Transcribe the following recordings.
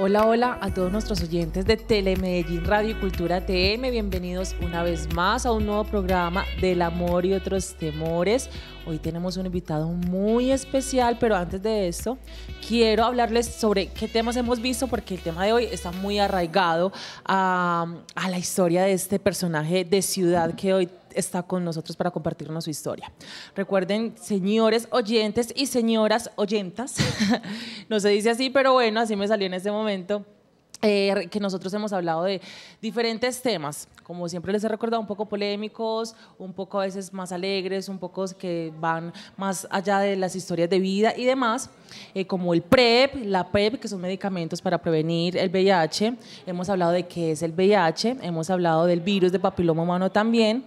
Hola, hola a todos nuestros oyentes de Telemedellín Radio y Cultura TM. Bienvenidos una vez más a un nuevo programa del amor y otros temores. Hoy tenemos un invitado muy especial, pero antes de esto quiero hablarles sobre qué temas hemos visto, porque el tema de hoy está muy arraigado a, a la historia de este personaje de ciudad que hoy está con nosotros para compartirnos su historia. Recuerden, señores oyentes y señoras oyentas, no se dice así, pero bueno, así me salió en este momento. Eh, que nosotros hemos hablado de diferentes temas, como siempre les he recordado, un poco polémicos, un poco a veces más alegres, un poco que van más allá de las historias de vida y demás, eh, como el PrEP, e la pep, e que son medicamentos para prevenir el VIH, hemos hablado de qué es el VIH, hemos hablado del virus de papiloma humano también,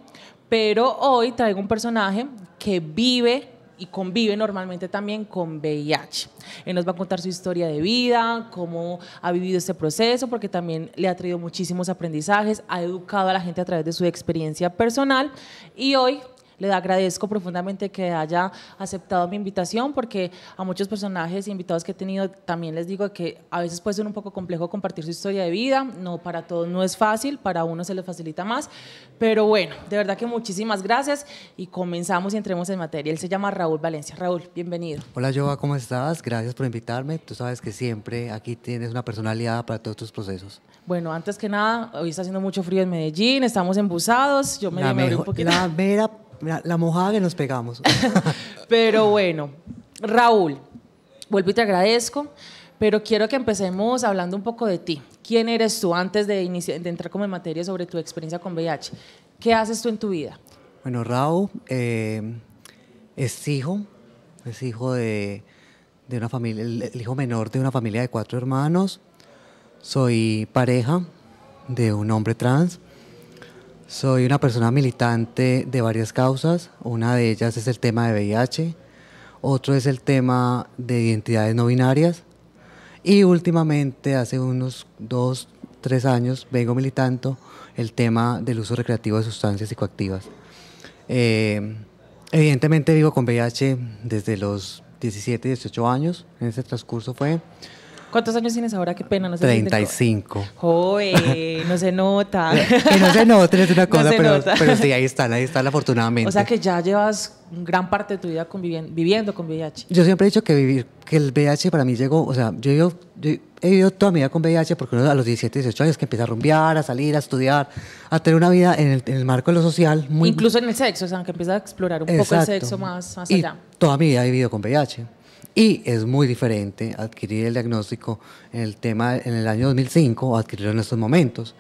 pero hoy traigo un personaje que vive y convive normalmente también con VIH. Él nos va a contar su historia de vida, cómo ha vivido este proceso, porque también le ha traído muchísimos aprendizajes, ha educado a la gente a través de su experiencia personal y hoy le agradezco profundamente que haya aceptado mi invitación porque a muchos personajes e invitados que he tenido también les digo que a veces puede ser un poco complejo compartir su historia de vida, no para todos no es fácil, para uno se le facilita más, pero bueno, de verdad que muchísimas gracias y comenzamos y entremos en materia. Él se llama Raúl Valencia. Raúl, bienvenido. Hola Joa, ¿cómo estás? Gracias por invitarme. Tú sabes que siempre aquí tienes una personalidad para todos tus procesos. Bueno, antes que nada, hoy está haciendo mucho frío en Medellín, estamos embusados, yo me, la un poquito. La mera la mojada que nos pegamos. pero bueno, Raúl, vuelvo y te agradezco, pero quiero que empecemos hablando un poco de ti. ¿Quién eres tú antes de, entrar como en materia sobre tu experiencia con VIH? ¿Qué haces tú en tu vida? Bueno, Raúl eh, es hijo, es hijo de, una familia, el hijo menor de una familia de cuatro hermanos. Soy pareja de un hombre trans. Soy una persona militante de varias causas. Una de ellas es el tema de VIH, otro es el tema de identidades no binarias y últimamente, hace unos dos, tres años, vengo militando el tema del uso recreativo de sustancias psicoactivas. Eh, evidentemente vivo con VIH desde los 17, 18 años, en ese transcurso fue. ¿Cuántos años tienes ahora? Qué pena, no sé. 35. Joder, no se nota. que no se nota es una cosa, pero, pero sí, ahí están, ahí están afortunadamente. O sea que ya llevas gran parte de tu vida conviviendo, viviendo con VIH. Yo siempre he dicho que vivir, que el VIH para mí llegó, o sea, yo, yo, he vivido toda mi vida con VIH porque a los 17, 18 años que empieza a rumbear, a salir, a estudiar, a tener una vida en el, marco de lo social. Muy... Incluso en el sexo, o sea, que empieza a explorar un poco el sexo más, más allá. Y toda mi vida he vivido con VIH. Y es muy diferente adquirir el diagnóstico en el tema en el año 2005 o adquirirlo en estos momentos,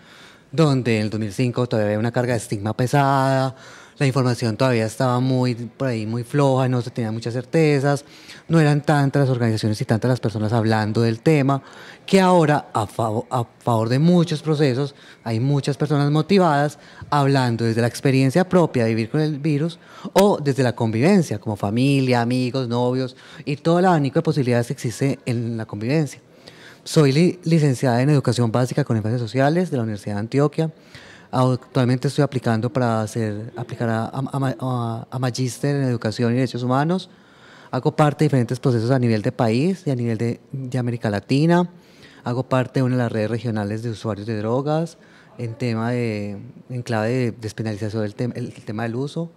donde en el 2005 todavía había una carga de estigma pesada, la información todavía estaba muy por ahí muy floja, no se tenían muchas certezas, no eran tantas las organizaciones y tantas las personas hablando del tema, que ahora a, favor de muchos procesos hay muchas personas motivadas hablando desde la experiencia propia de vivir con el virus o desde la convivencia, como familia, amigos, novios y todo el abanico de posibilidades que existe en la convivencia. Soy licenciada en Educación Básica con Énfasis Sociales de la Universidad de Antioquia. Actualmente estoy aplicando para hacer, aplicar a, a, Magíster en Educación y Derechos Humanos. Hago parte de diferentes procesos a nivel de país y a nivel de, de América Latina. Hago parte de una de las redes regionales de usuarios de drogas en tema de, en clave de despenalización del tema del uso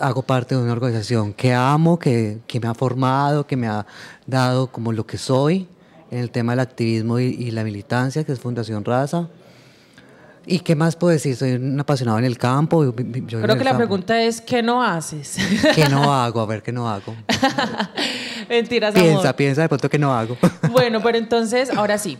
hago parte de una organización que amo, que, que, me ha formado, que me ha dado como lo que soy en el tema del activismo y la militancia, que es Fundación Raza. ¿Y qué más puedo decir? Soy un apasionado en el campo. Creo que la pregunta es, ¿qué no haces? ¿Qué no hago? A ver, ¿qué no hago? Mentiras, Piensa, piensa de pronto que no hago. bueno, pero entonces, ahora sí.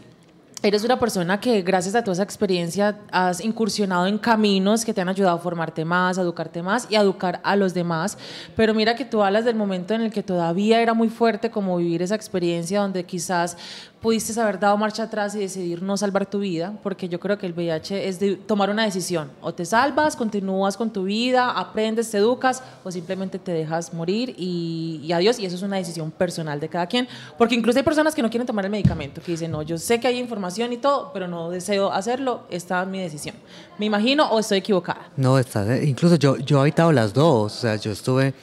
Eres una persona que gracias a toda esa experiencia has incursionado en caminos que te han ayudado a formarte más, a educarte más y a educar a los demás. Pero mira que tú hablas del momento en el que todavía era muy fuerte como vivir esa experiencia donde quizás pudiste haber dado marcha atrás y decidir no salvar tu vida, porque yo creo que el VIH es de tomar una decisión. O te salvas, continúas con tu vida, aprendes, te educas, o simplemente te dejas morir y, adiós. Y eso es una decisión personal de cada quien, porque incluso hay personas que no quieren tomar el medicamento, que dicen, no, yo sé que hay información y todo, pero no deseo hacerlo, esta es mi decisión. ¿Me imagino o estoy equivocada? No, está, eh, incluso yo, yo he habitado las dos, o sea, yo estuve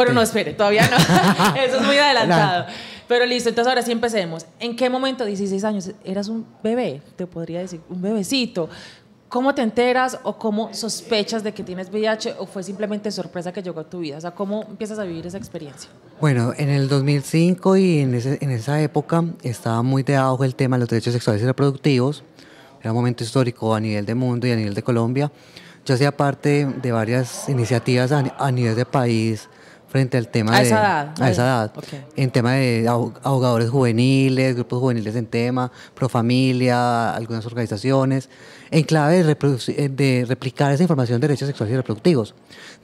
bueno, no, espere, todavía no. Eso es muy adelantado. Pero listo, entonces ahora sí empecemos. ¿En qué momento, 16 años, eras un bebé? Te podría decir, un bebecito. ¿Cómo te enteras o cómo sospechas de que tienes VIH o fue simplemente sorpresa que llegó a tu vida? O sea, ¿cómo empiezas a vivir esa experiencia? Bueno, en el 2005 y en, esa época estaba muy de ajo el tema de los derechos sexuales y reproductivos. Era un momento histórico a nivel de mundo y a nivel de Colombia. Yo hacía parte de varias iniciativas a nivel de país frente al tema a de... Esa edad, a esa edad. En tema de abogadores juveniles, grupos juveniles en tema, Profamilia, algunas organizaciones, en clave de, eh, de, replicar esa información de derechos sexuales y reproductivos.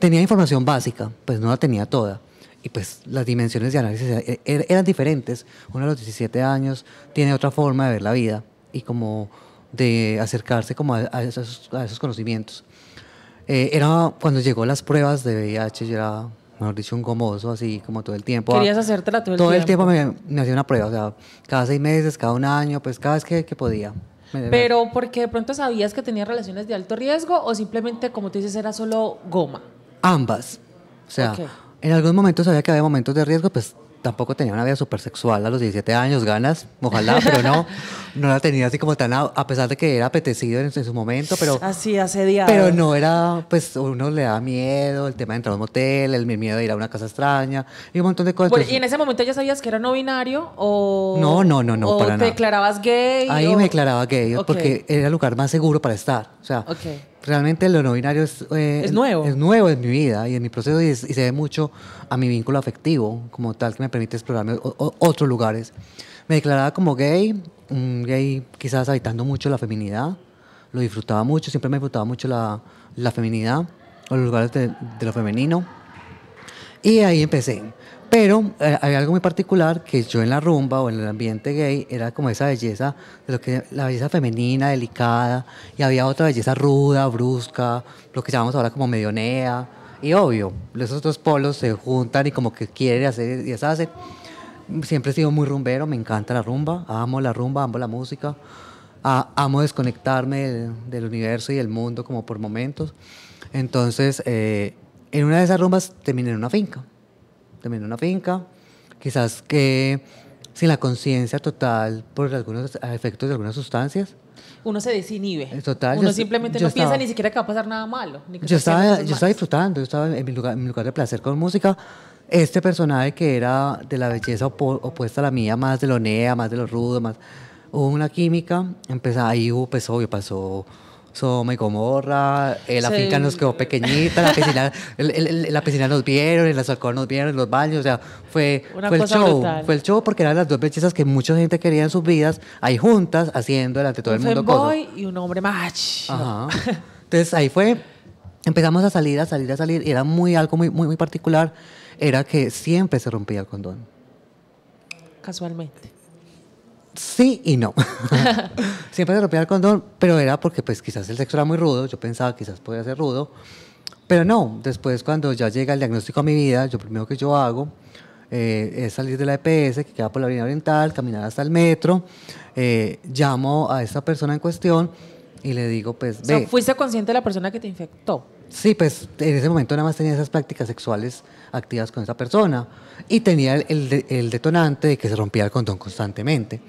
Tenía información básica, pues no la tenía toda. Y pues las dimensiones de análisis e-, e-, er-, eran diferentes. Uno a los 17 años tiene otra forma de ver la vida y como de acercarse como a, a, esos, conocimientos. Eh, era cuando llegó las pruebas de VIH, yo era mejor dicho, un gomoso, así como todo el tiempo. Ah, Querías hacértela todo el todo tiempo. Todo el tiempo me, hacía una prueba, o sea, cada seis meses, cada un año, pues cada vez que, podía. Pero porque de pronto sabías que tenía relaciones de alto riesgo o simplemente, como tú dices, era solo goma. Ambas. O sea, en algún momento sabía que había momentos de riesgo, pues tampoco tenía una vida súper sexual a los 17 años, ganas, ojalá, pero no, no la tenía así como tan, a, pesar de que era apetecido en, su momento, pero... Así, asediado. Pero no era, pues uno le da miedo, el tema de entrar a un motel, el miedo de ir a una casa extraña, y un montón de cosas. Pues, ¿Y en ese momento ya sabías que era no binario o...? No, no, no, no, o te declarabas gay? Ahí me declaraba gay, porque era el lugar más seguro para estar, o sea... Okay realmente lo no binario es, eh, nuevo. Es nuevo en mi vida y en mi proceso y, se ve mucho a mi vínculo afectivo como tal que me permite explorar otros lugares. Me declaraba como gay, un gay quizás habitando mucho la feminidad, lo disfrutaba mucho, siempre me disfrutaba mucho la, la feminidad o los lugares de, lo femenino. Y ahí empecé. Pero había eh, hay algo muy particular que yo en la rumba o en el ambiente gay era como esa belleza, de lo que la belleza femenina, delicada, y había otra belleza ruda, brusca, lo que llamamos ahora como medionea. Y obvio, esos dos polos se juntan y como que quiere hacer y hace Siempre he sido muy rumbero, me encanta la rumba, amo la rumba, amo la música, amo desconectarme del, universo y del mundo como por momentos. Entonces, eh, en una de esas rumbas terminé en una finca también una finca, quizás que sin la conciencia total por algunos efectos de algunas sustancias. Uno se desinhibe. Eh, Uno simplemente no piensa ni siquiera que va a pasar nada malo. yo, pues estaba, disfrutando, yo estaba en mi, lugar, de placer con música. Este personaje que era de la belleza opuesta a la mía, más de lo nea, más de lo rudo, más, hubo una química, empezó, ahí hubo, pues obvio, pasó Soma y Gomorra, eh, la finca nos quedó pequeñita, la piscina, el, la piscina nos vieron, el alcohol nos vieron, los baños, o sea, fue, fue el show. Fue el show porque eran las dos bellezas que mucha gente quería en sus vidas, ahí juntas, haciendo delante de todo el mundo cosas. y un hombre macho. Entonces ahí fue, empezamos a salir, a salir, a salir, y era muy, algo muy, muy, muy particular, era que siempre se rompía el condón. Casualmente sí y no. Siempre se rompía el condón, pero era porque pues quizás el sexo era muy rudo, yo pensaba quizás podía ser rudo, pero no, después cuando ya llega el diagnóstico a mi vida, lo primero que yo hago eh, es salir de la EPS, que queda por la avenida oriental, caminar hasta el metro, eh, llamo a esa persona en cuestión y le digo pues... O ¿Fuiste consciente de la persona que te infectó? Sí, pues en ese momento nada más tenía esas prácticas sexuales activas con esa persona. Y tenía el, detonante de que se rompía el condón constantemente.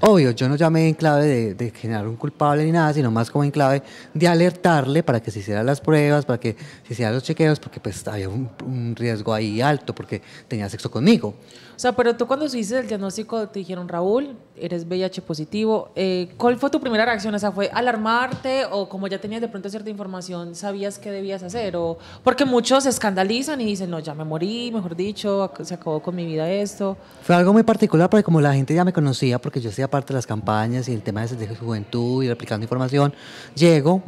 Obvio, yo no llamé en clave de, generar un culpable ni nada, sino más como en clave de alertarle para que se hicieran las pruebas, para que se hicieran los chequeos, porque pues había un, riesgo ahí alto, porque tenía sexo conmigo. O sea, pero tú cuando hiciste el diagnóstico te dijeron, Raúl, eres VIH positivo. Eh, ¿Cuál fue tu primera reacción? O sea, ¿fue alarmarte o como ya tenías de pronto cierta información, sabías qué debías hacer? O, porque muchos se escandalizan y dicen, no, ya me morí, mejor dicho, se acabó con mi vida esto. Fue algo muy particular porque como la gente ya me conocía, porque yo hacía parte de las campañas y el tema de, juventud y replicando información, llego,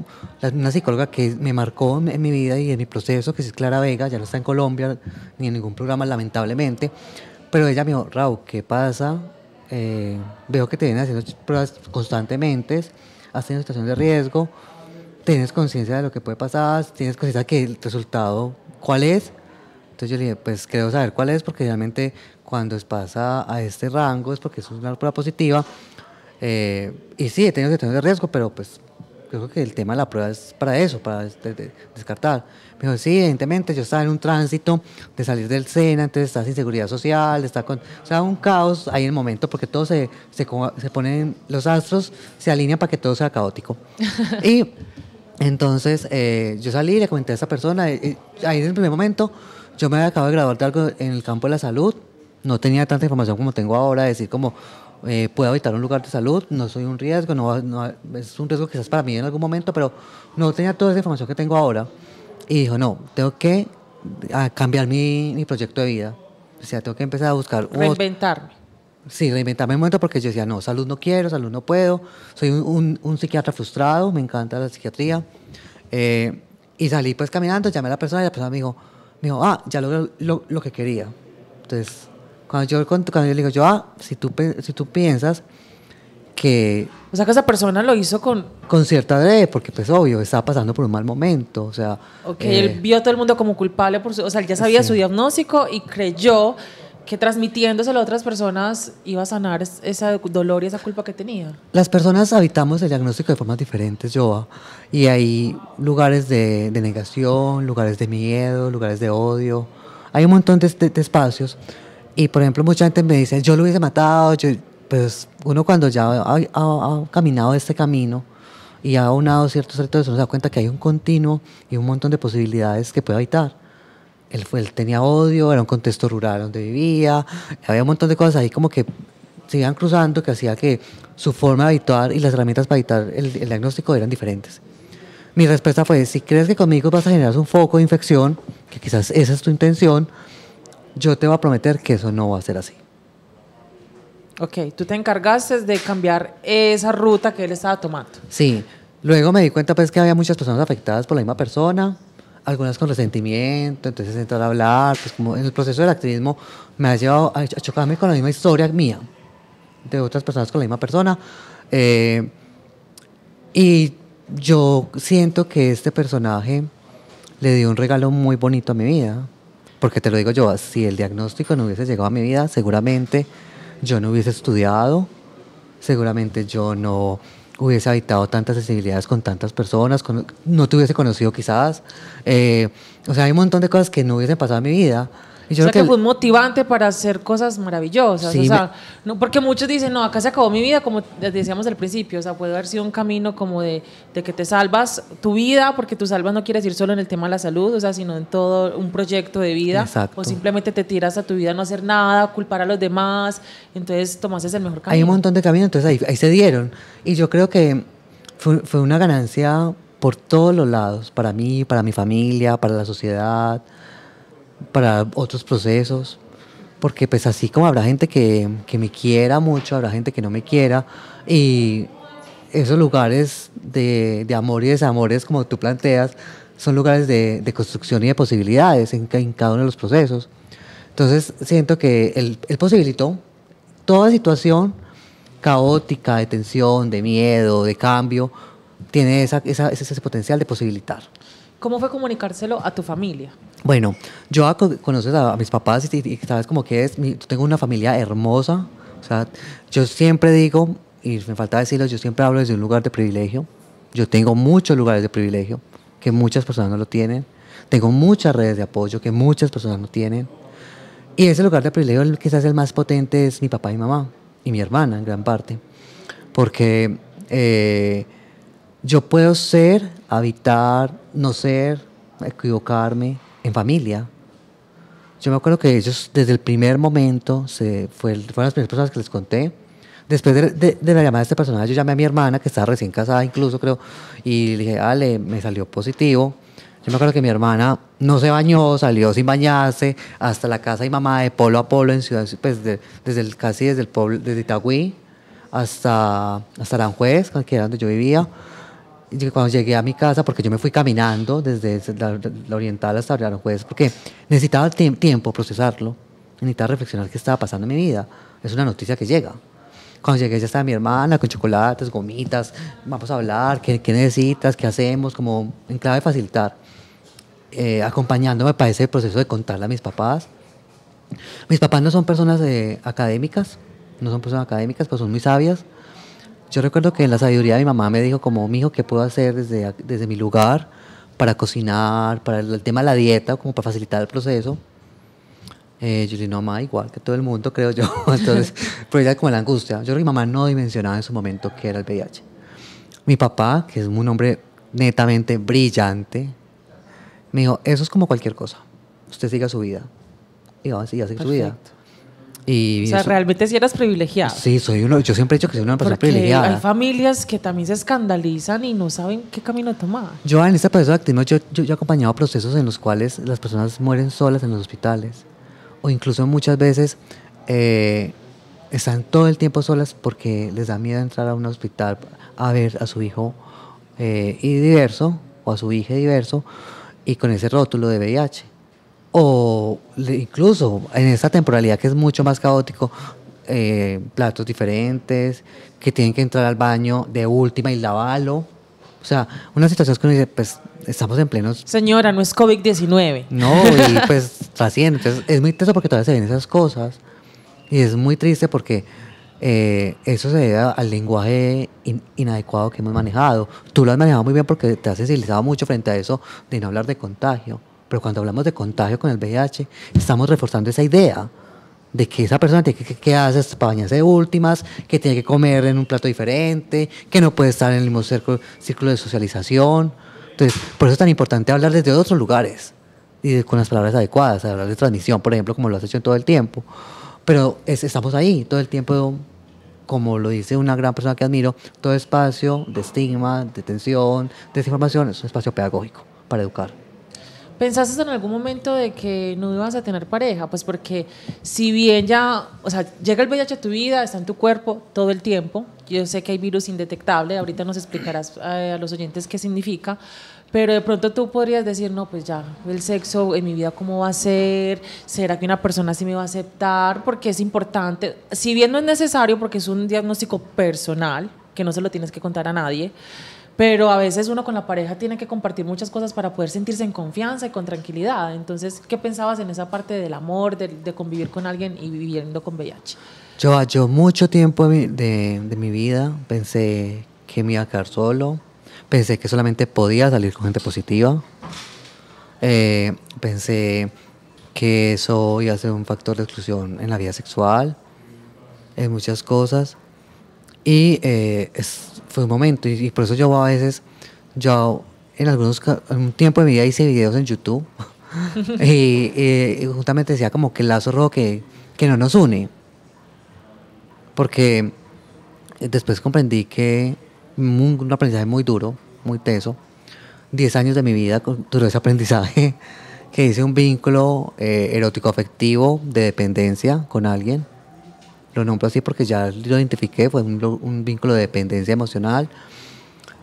una psicóloga que me marcó en mi vida y en mi proceso, que es Clara Vega, ya no está en Colombia ni en ningún programa lamentablemente, pero ella me dijo, Raúl, ¿qué pasa? Eh, veo que te vienen haciendo pruebas constantemente, has tenido situación de riesgo, tienes conciencia de lo que puede pasar, tienes conciencia que el resultado, ¿cuál es? Entonces yo le dije, pues quiero saber cuál es, porque realmente cuando pasa a este rango es porque es una prueba positiva. Eh, y sí, he tenido que tener riesgo, pero pues creo que el tema de la prueba es para eso, para descartar. Me dijo, sí, evidentemente, yo estaba en un tránsito de salir del SENA, entonces estás sin seguridad social, está con... O sea, un caos ahí en el momento, porque todo se, se, ponen, los astros se alinean para que todo sea caótico. y entonces eh, yo salí, le comenté a esa persona, eh, ahí en el primer momento yo me había acabado de graduar de algo en el campo de la salud, no tenía tanta información como tengo ahora, decir como eh, puedo habitar un lugar de salud, no soy un riesgo, no, es un riesgo quizás para mí en algún momento, pero no tenía toda esa información que tengo ahora. Y dijo, no, tengo que cambiar mi, mi proyecto de vida. O sea, tengo que empezar a buscar... Reinventarme. Sí, reinventarme un momento porque yo decía, no, salud no quiero, salud no puedo, soy un, un, psiquiatra frustrado, me encanta la psiquiatría. Eh, y salí pues caminando, llamé a la persona y la persona me dijo, me dijo, ah, ya logré lo, que quería. Entonces, cuando yo, cuando yo le digo, yo, ah, si tú, si tú piensas que... O sea, que esa persona lo hizo con... Con cierta de, porque pues obvio, estaba pasando por un mal momento, o sea... Ok, él eh, vio a todo el mundo como culpable, por o sea, él ya sabía su diagnóstico y creyó que transmitiéndoselo a otras personas iba a sanar ese dolor y esa culpa que tenía. Las personas habitamos el diagnóstico de formas diferentes, Joa, y hay lugares de, negación, lugares de miedo, lugares de odio, hay un montón de, espacios. Y por ejemplo, mucha gente me dice, yo lo hubiese matado, pues uno cuando ya ha, caminado este camino, y ha aunado ciertos retos, se da cuenta que hay un continuo y un montón de posibilidades que puede habitar él, fue, tenía odio, era un contexto rural donde vivía, había un montón de cosas ahí como que se iban cruzando que hacía que su forma de habitar y las herramientas para evitar el, diagnóstico eran diferentes. Mi respuesta fue, si crees que conmigo vas a generar un foco de infección, que quizás esa es tu intención, yo te voy a prometer que eso no va a ser así. Ok, tú te encargaste de cambiar esa ruta que él estaba tomando. Sí, luego me di cuenta pues que había muchas personas afectadas por la misma persona, algunas con resentimiento, entonces entrar a hablar, pues como en el proceso del activismo me ha llevado a, chocarme con la misma historia mía, de otras personas con la misma persona. Eh, y yo siento que este personaje le dio un regalo muy bonito a mi vida, porque te lo digo yo, si el diagnóstico no hubiese llegado a mi vida, seguramente yo no hubiese estudiado, seguramente yo no hubiese habitado tantas sensibilidades con tantas personas, con, no te hubiese conocido quizás. Eh, o sea, hay un montón de cosas que no hubiesen pasado en mi vida yo o sea que, fue fue motivante para hacer cosas maravillosas. o sea, no, porque muchos dicen, no, acá se acabó mi vida, como decíamos al principio. O sea, puede haber sido un camino como de, de que te salvas tu vida, porque tú salvas no quieres ir solo en el tema de la salud, o sea, sino en todo un proyecto de vida. O simplemente te tiras a tu vida no hacer nada, culpar a los demás. Entonces tomaste el mejor camino. Hay un montón de caminos, entonces ahí, ahí se dieron. Y yo creo que fue, fue una ganancia por todos los lados, para mí, para mi familia, para la sociedad para otros procesos, porque pues así como habrá gente que, que me quiera mucho, habrá gente que no me quiera, y esos lugares de, de amor y desamores, como tú planteas, son lugares de, de construcción y de posibilidades en, cada uno de los procesos. Entonces siento que él, posibilitó toda situación caótica, de tensión, de miedo, de cambio, tiene esa, esa, ese, potencial de posibilitar. ¿Cómo fue comunicárselo a tu familia? Bueno, yo conoces a, mis papás y, sabes como que es, mi, tengo una familia hermosa, yo siempre digo, y me falta decirlo, yo siempre hablo desde un lugar de privilegio, yo tengo muchos lugares de privilegio que muchas personas no lo tienen, tengo muchas redes de apoyo que muchas personas no tienen, y ese lugar de privilegio que quizás el más potente es mi papá y mamá, y mi hermana en gran parte, porque eh, yo puedo ser, habitar, no ser, equivocarme, en familia. Yo me acuerdo que ellos desde el primer momento se fue, fueron las primeras personas que les conté. Después de, la llamada de este personaje, yo llamé a mi hermana, que estaba recién casada incluso, creo, y le dije, Ale, me salió positivo. Yo me acuerdo que mi hermana no se bañó, salió sin bañarse hasta la casa y mamá de polo a polo en Ciudad, pues desde casi desde el pueblo, desde Itagüí hasta, hasta Aranjuez, que era donde yo vivía cuando llegué a mi casa, porque yo me fui caminando desde la, oriental hasta Oriano Juez, porque necesitaba tiempo procesarlo, necesitaba reflexionar qué estaba pasando en mi vida. Es una noticia que llega. Cuando llegué ya estaba mi hermana con chocolates, gomitas, vamos a hablar, qué, necesitas, qué hacemos, como en clave facilitar, eh, acompañándome para ese proceso de contarle a mis papás. Mis papás no son personas eh, académicas, no son personas académicas, pero son muy sabias yo recuerdo que la sabiduría de mi mamá me dijo como, hijo, ¿qué puedo hacer desde, desde mi lugar para cocinar, para el, tema de la dieta, como para facilitar el proceso? Eh, yo le dije, no, mamá, igual que todo el mundo, creo yo. Entonces, pero ella como la angustia. Yo creo que mi mamá no dimensionaba en su momento qué era el VIH. Mi papá, que es un hombre netamente brillante, me dijo, eso es como cualquier cosa. Usted siga su vida. Y ah, sí, ya sigue su vida o sea, realmente si eras privilegiado. Sí, soy uno, yo siempre he dicho que soy una persona privilegiada. Hay familias que también se escandalizan y no saben qué camino tomar. Yo en este proceso de activismo, yo, yo, he acompañado procesos en los cuales las personas mueren solas en los hospitales o incluso muchas veces eh, están todo el tiempo solas porque les da miedo entrar a un hospital a ver a su hijo eh, y diverso o a su hija diverso y con ese rótulo de VIH o incluso en esta temporalidad que es mucho más caótico, eh, platos diferentes, que tienen que entrar al baño de última y lavarlo. O sea, una situación que uno dice, pues estamos en plenos... Señora, no es COVID-19. No, y pues trasciende. Entonces es muy triste porque todavía se ven esas cosas y es muy triste porque eh, eso se debe al lenguaje inadecuado que hemos manejado. Tú lo has manejado muy bien porque te has sensibilizado mucho frente a eso de no hablar de contagio. Pero cuando hablamos de contagio con el VIH, estamos reforzando esa idea de que esa persona tiene que hacer para bañarse de últimas, que tiene que comer en un plato diferente, que no puede estar en el mismo círculo, de socialización. Entonces, por eso es tan importante hablar desde otros lugares y con las palabras adecuadas, hablar de transmisión, por ejemplo, como lo has hecho en todo el tiempo. Pero estamos ahí todo el tiempo, como lo dice una gran persona que admiro, todo espacio de estigma, de tensión, de desinformación es un espacio pedagógico para educar. ¿Pensaste en algún momento de que no ibas a tener pareja? Pues porque si bien ya, o sea, llega el VIH a tu vida, está en tu cuerpo todo el tiempo, yo sé que hay virus indetectable, ahorita nos explicarás a, eh, a los oyentes qué significa, pero de pronto tú podrías decir, no, pues ya, el sexo en mi vida, ¿cómo va a ser? ¿Será que una persona sí me va a aceptar? Porque es importante, si bien no es necesario, porque es un diagnóstico personal, que no se lo tienes que contar a nadie, pero a veces uno con la pareja tiene que compartir muchas cosas para poder sentirse en confianza y con tranquilidad. Entonces, ¿qué pensabas en esa parte del amor, de, de convivir con alguien y viviendo con VIH? Yo, ah, yo mucho tiempo de, de, mi vida pensé que me iba a quedar solo, pensé que solamente podía salir con gente positiva, eh, pensé que eso iba a ser un factor de exclusión en la vida sexual, en muchas cosas, y eh, es fue un momento. Y, por eso yo a veces, yo en algunos en un tiempo de mi vida hice videos en YouTube. y, justamente decía como que el lazo rojo que, no nos une. Porque después comprendí que un, aprendizaje muy duro, muy teso. 10 años de mi vida duró ese aprendizaje que hice un vínculo eh, erótico afectivo de dependencia con alguien lo nombro así porque ya lo identifiqué, fue un, vínculo de dependencia emocional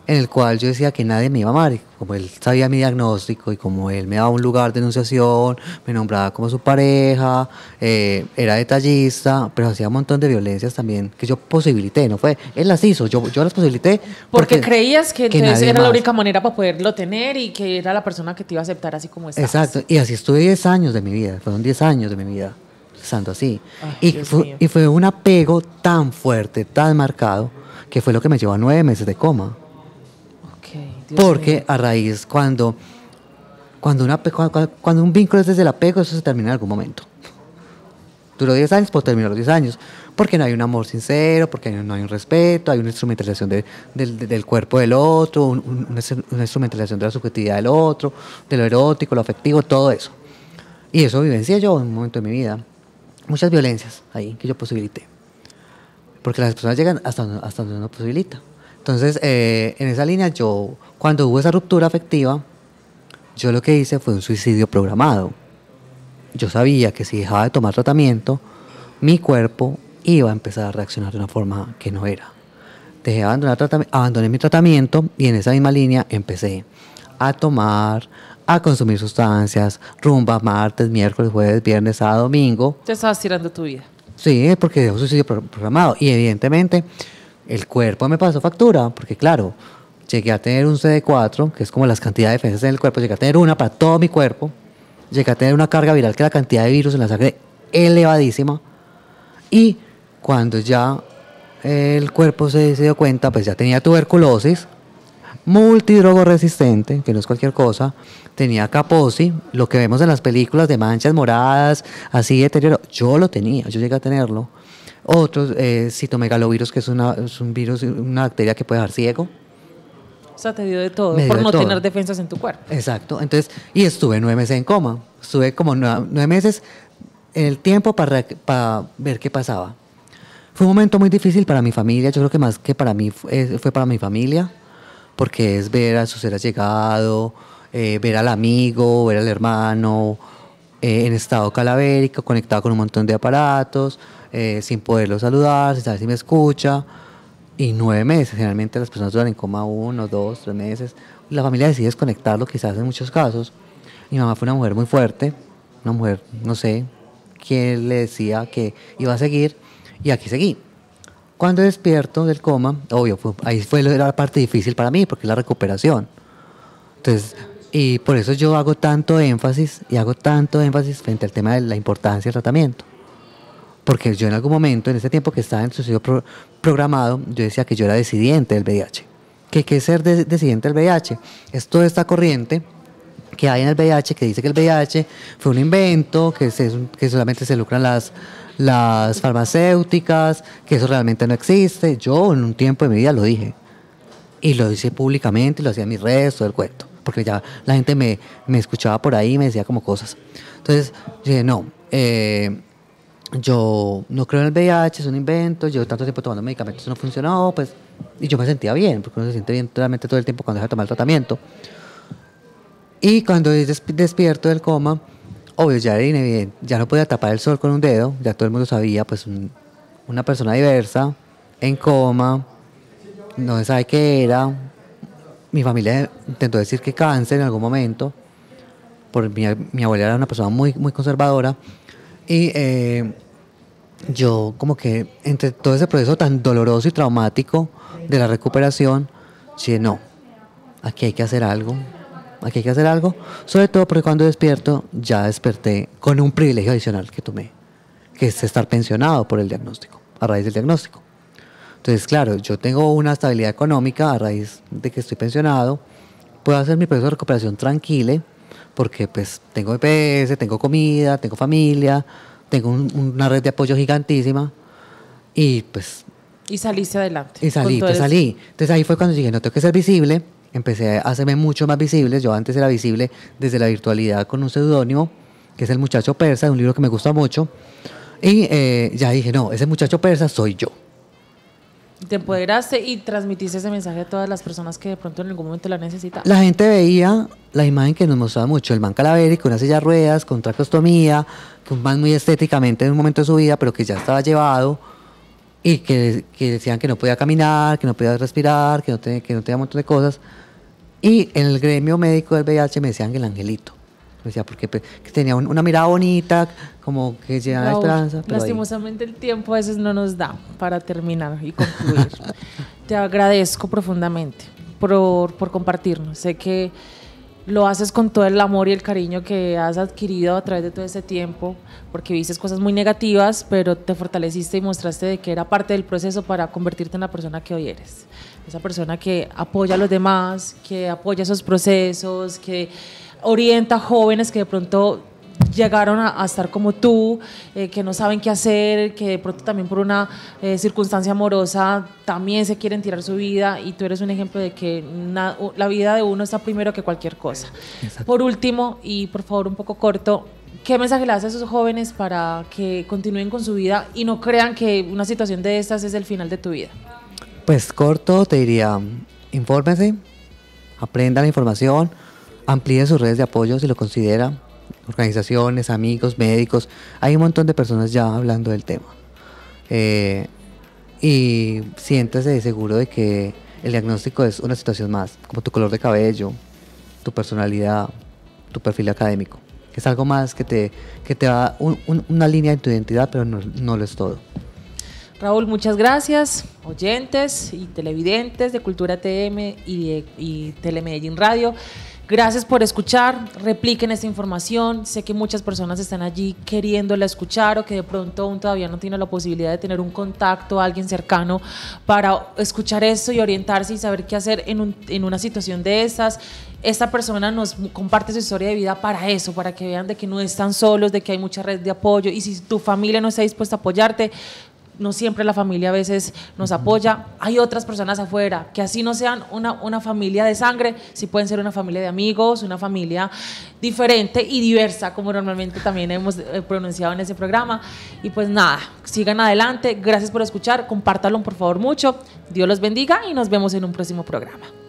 en el cual yo decía que nadie me iba a amar. Como él sabía mi diagnóstico y como él me daba un lugar de enunciación, me nombraba como su pareja, eh, era detallista, pero hacía un montón de violencias también que yo posibilité, no fue, él las hizo, yo, yo las posibilité. Porque, creías que, era la única manera para poderlo tener y que era la persona que te iba a aceptar así como estabas. Exacto, y así estuve 10 años de mi vida, fueron 10 años de mi vida santo así. y, fue, un apego tan fuerte, tan marcado, que fue lo que me llevó a nueve meses de coma. Porque a raíz, cuando, cuando, una, cuando, un vínculo es desde el apego, eso se termina en algún momento. Duró diez años, pues terminó los 10 años. Porque no hay un amor sincero, porque no hay un respeto, hay una instrumentalización del, cuerpo del otro, una instrumentalización de la subjetividad del otro, de lo erótico, lo afectivo, todo eso. Y eso vivencié yo en un momento de mi vida muchas violencias ahí que yo posibilité. Porque las personas llegan hasta, donde uno posibilita. Entonces, eh, en esa línea, yo, cuando hubo esa ruptura afectiva, yo lo que hice fue un suicidio programado. Yo sabía que si dejaba de tomar tratamiento, mi cuerpo iba a empezar a reaccionar de una forma que no era. Dejé abandonar abandoné mi tratamiento y en esa misma línea empecé a tomar, a consumir sustancias, rumba martes, miércoles, jueves, viernes, a domingo. Te estabas tirando tu vida. Sí, porque yo un suicidio programado. Y evidentemente el cuerpo me pasó factura, porque claro, llegué a tener un CD4, que es como las cantidades de defensas en el cuerpo, llegué a tener una para todo mi cuerpo, llegué a tener una carga viral que la cantidad de virus en la sangre elevadísima. Y cuando ya el cuerpo se, se dio cuenta, pues ya tenía tuberculosis, resistente que no es cualquier cosa, tenía caposi, lo que vemos en las películas de manchas moradas, así deterioro, yo lo tenía, yo llegué a tenerlo. otro eh, citomegalovirus, que es, un virus, una bacteria que puede dejar ciego. O sea, te dio de todo por no tener defensas en tu cuerpo. Exacto. Entonces, y estuve nueve meses en coma. Estuve como nueve, meses en el tiempo para, ver qué pasaba. Fue un momento muy difícil para mi familia. Yo creo que más que para mí eh, fue para mi familia porque es ver a su ser llegado, eh, ver al amigo, ver al hermano, eh, en estado calavérico, conectado con un montón de aparatos, eh, sin poderlo saludar, sin saber si me escucha. Y nueve meses, generalmente las personas duran en coma uno, dos, tres meses. La familia decide desconectarlo, quizás en muchos casos. Mi mamá fue una mujer muy fuerte, una mujer, no sé, quién le decía que iba a seguir, y aquí seguí. Cuando despierto del coma, obvio, ahí fue la parte difícil para mí, porque es la recuperación. Entonces, y por eso yo hago tanto énfasis y hago tanto énfasis frente al tema de la importancia del tratamiento. Porque yo en algún momento, en ese tiempo que estaba en su sitio programado, yo decía que yo era decidiente del VIH. ¿Qué, qué es ser decidiente del VIH? Es toda esta corriente que hay en el VIH que dice que el VIH fue un invento, que, es que solamente se lucran las, las farmacéuticas, que eso realmente no existe. Yo en un tiempo de mi vida lo dije. Y lo hice públicamente, lo hacía en mis redes, todo el cuento. Porque ya la gente me, me escuchaba por ahí y me decía como cosas. Entonces, dije, no, eh, yo no creo en el VIH, es un invento, yo tanto tiempo tomando medicamentos no funcionó, pues, y yo me sentía bien, porque uno se siente bien realmente todo el tiempo cuando deja de tomar el tratamiento. Y cuando despierto del coma, Obvio, ya era inevitable, ya no podía tapar el sol con un dedo, ya todo el mundo sabía, pues una persona diversa, en coma, no se sabe qué era. Mi familia intentó decir que cáncer en algún momento, porque mi, abuela era una persona muy, muy conservadora, y eh, yo como que entre todo ese proceso tan doloroso y traumático de la recuperación, dije, no, aquí hay que hacer algo, aquí hay que hacer algo, sobre todo porque cuando despierto ya desperté con un privilegio adicional que tomé, que es estar pensionado por el diagnóstico, a raíz del diagnóstico. Entonces, claro, yo tengo una estabilidad económica a raíz de que estoy pensionado, puedo hacer mi proceso de recuperación tranquilo, porque pues tengo EPS, tengo comida, tengo familia, tengo una red de apoyo gigantísima y pues... Y hacia adelante. Y salí, pues, salí. Entonces ahí fue cuando dije, no tengo que ser visible, empecé a hacerme mucho más visible. Yo antes era visible desde la virtualidad con un seudónimo, que es El Muchacho Persa, ...de un libro que me gusta mucho. Y eh, ya dije, no, ese muchacho persa soy yo. Te empoderaste y transmitiste ese mensaje a todas las personas que de pronto en algún momento la necesitan. La gente veía la imagen que nos mostraba mucho, el man calavérico, con una silla de ruedas, con tracostomía, que un man muy estéticamente en un momento de su vida, pero que ya estaba llevado y que, decían que no podía caminar, que no podía respirar, que no, que no tenía un montón de cosas. Y en el gremio médico del VIH me decían el angelito. Me decía, porque pues, tenía una mirada bonita, como que llena de esperanza. lastimosamente el tiempo a veces no nos da para terminar y concluir. Te agradezco profundamente por, por compartirnos. Sé que lo haces con todo el amor y el cariño que has adquirido a través de todo este tiempo, porque viste cosas muy negativas, pero te fortaleciste y mostraste de que era parte del proceso para convertirte en la persona que hoy eres. Esa persona que apoya a los demás, que apoya esos procesos, que orienta jóvenes que de pronto llegaron a, estar como tú, eh, que no saben qué hacer, que de pronto también por una eh, circunstancia amorosa también se quieren tirar su vida y tú eres un ejemplo de que la vida de uno está primero que cualquier cosa. Por último, y por favor un poco corto, ¿Qué mensaje le das a esos jóvenes para que continúen con su vida y no crean que una situación de estas es el final de tu vida? Pues corto, te diría, infórmense, aprenda la información, amplíe sus redes de apoyo si lo consideran, organizaciones, amigos, médicos, hay un montón de personas ya hablando del tema. Eh, y siéntase seguro de que el diagnóstico es una situación más, como tu color de cabello, tu personalidad, tu perfil académico. Que es algo más que te, que te da una línea de tu identidad, pero no, lo es todo. Raúl, muchas gracias, oyentes y televidentes de Cultura TM y, de, y Telemedellín Radio. Gracias por escuchar, repliquen esta información. Sé que muchas personas están allí queriéndola escuchar o que de pronto aún todavía no tienen la posibilidad de tener un contacto, alguien cercano para escuchar eso y orientarse y saber qué hacer en, una situación de esas. Esta persona nos comparte su historia de vida para eso, para que vean de que no están solos, de que hay mucha red de apoyo y si tu familia no está dispuesta a apoyarte, no siempre la familia a veces nos apoya. Hay otras personas afuera que así no sean una, familia de sangre, si pueden ser una familia de amigos, una familia diferente y diversa, como normalmente también hemos eh, pronunciado en ese programa. Y pues nada, sigan adelante. Gracias por escuchar. Compártanlo, por favor, mucho. Dios los bendiga y nos vemos en un próximo programa.